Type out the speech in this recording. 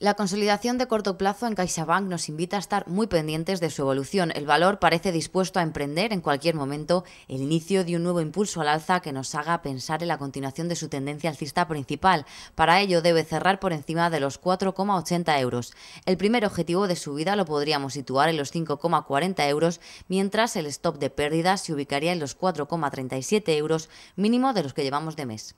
La consolidación de corto plazo en CaixaBank nos invita a estar muy pendientes de su evolución. El valor parece dispuesto a emprender en cualquier momento el inicio de un nuevo impulso al alza que nos haga pensar en la continuación de su tendencia alcista principal. Para ello debe cerrar por encima de los 4,80 euros. El primer objetivo de subida lo podríamos situar en los 5,40 euros, mientras el stop de pérdidas se ubicaría en los 4,37 euros mínimo de los que llevamos de mes.